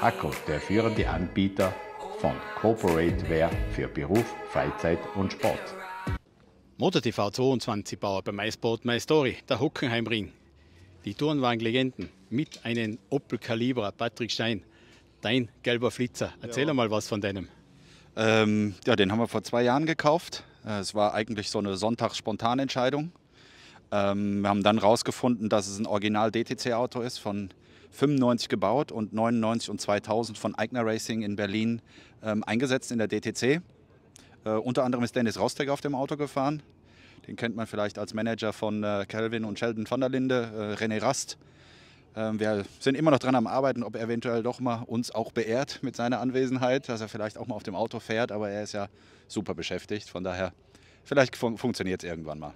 Akkus der führende Anbieter von Corporateware für Beruf, Freizeit und Sport. MotorTV 22 Bauer bei MySport Story, der Hockenheimring. Die Turnwagenlegenden mit einem Opel Calibra, Patrick Stein, dein gelber Flitzer. Erzähl ja. mal was von deinem. Ähm, ja, den haben wir vor zwei Jahren gekauft. Äh, es war eigentlich so eine Sonntags-Spontanentscheidung. Ähm, wir haben dann herausgefunden, dass es ein Original-DTC-Auto ist von 95 gebaut und 99 und 2000 von Eigner Racing in Berlin ähm, eingesetzt in der DTC. Äh, unter anderem ist Dennis Rostek auf dem Auto gefahren. Den kennt man vielleicht als Manager von äh, Calvin äh, und Sheldon van der Linde, äh, René Rast. Ähm, wir sind immer noch dran am Arbeiten, ob er eventuell doch mal uns auch beehrt mit seiner Anwesenheit, dass er vielleicht auch mal auf dem Auto fährt, aber er ist ja super beschäftigt. Von daher, vielleicht fun funktioniert es irgendwann mal.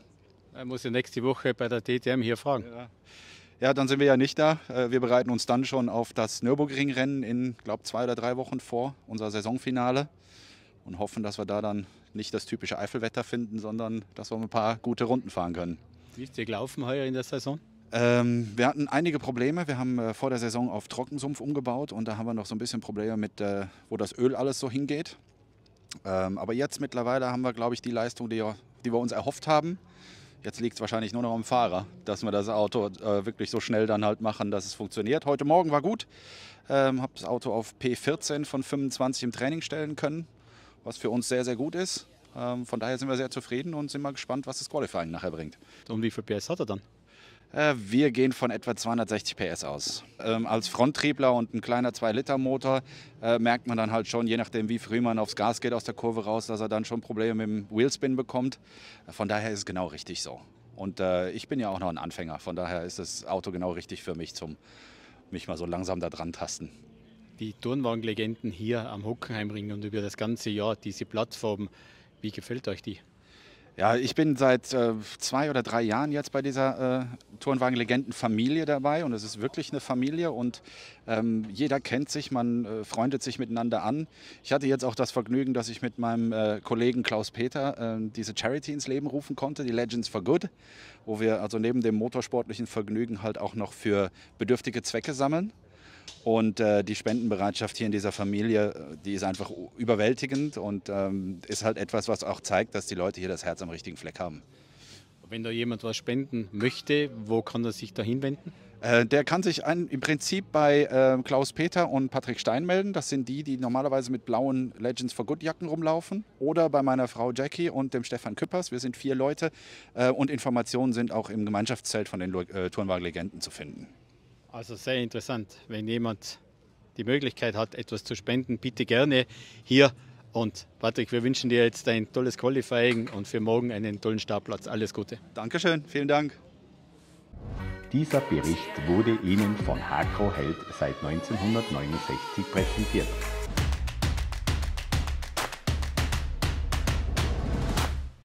Er muss ja nächste Woche bei der DTM hier fragen. Ja. Ja, dann sind wir ja nicht da. Äh, wir bereiten uns dann schon auf das Nürburgring-Rennen in, glaube zwei oder drei Wochen vor, unser Saisonfinale. Und hoffen, dass wir da dann nicht das typische Eifelwetter finden, sondern dass wir ein paar gute Runden fahren können. Wie ist dir gelaufen heuer in der Saison? Ähm, wir hatten einige Probleme. Wir haben äh, vor der Saison auf Trockensumpf umgebaut und da haben wir noch so ein bisschen Probleme mit, äh, wo das Öl alles so hingeht. Ähm, aber jetzt mittlerweile haben wir, glaube ich, die Leistung, die, die wir uns erhofft haben. Jetzt liegt es wahrscheinlich nur noch am Fahrer, dass wir das Auto äh, wirklich so schnell dann halt machen, dass es funktioniert. Heute Morgen war gut. Ähm, habe das Auto auf P14 von 25 im Training stellen können, was für uns sehr, sehr gut ist. Ähm, von daher sind wir sehr zufrieden und sind mal gespannt, was das Qualifying nachher bringt. Und wie viel PS hat er dann? Äh, wir gehen von etwa 260 PS aus. Ähm, als Fronttriebler und ein kleiner 2-Liter-Motor äh, merkt man dann halt schon, je nachdem wie früh man aufs Gas geht aus der Kurve raus, dass er dann schon Probleme mit dem Wheelspin bekommt. Äh, von daher ist es genau richtig so. Und ich bin ja auch noch ein Anfänger, von daher ist das Auto genau richtig für mich, zum mich mal so langsam da dran tasten. Die Turnwagenlegenden hier am Hockenheimring und über das ganze Jahr, diese Plattform, wie gefällt euch die? Ja, ich bin seit äh, zwei oder drei Jahren jetzt bei dieser äh, Turnwagen-Legenden-Familie dabei und es ist wirklich eine Familie und ähm, jeder kennt sich, man äh, freundet sich miteinander an. Ich hatte jetzt auch das Vergnügen, dass ich mit meinem äh, Kollegen Klaus Peter äh, diese Charity ins Leben rufen konnte, die Legends for Good, wo wir also neben dem motorsportlichen Vergnügen halt auch noch für bedürftige Zwecke sammeln. Und äh, die Spendenbereitschaft hier in dieser Familie, äh, die ist einfach überwältigend und ähm, ist halt etwas, was auch zeigt, dass die Leute hier das Herz am richtigen Fleck haben. Wenn da jemand was spenden möchte, wo kann er sich da hinwenden? Äh, der kann sich ein, im Prinzip bei äh, Klaus Peter und Patrick Stein melden. Das sind die, die normalerweise mit blauen Legends for Good Jacken rumlaufen. Oder bei meiner Frau Jackie und dem Stefan Küppers. Wir sind vier Leute. Äh, und Informationen sind auch im Gemeinschaftszelt von den äh, Turnwagen Legenden zu finden. Also sehr interessant. Wenn jemand die Möglichkeit hat, etwas zu spenden, bitte gerne hier. Und Patrick, wir wünschen dir jetzt ein tolles Qualifying und für morgen einen tollen Startplatz. Alles Gute. Dankeschön, vielen Dank. Dieser Bericht wurde Ihnen von Hakro Held seit 1969 präsentiert.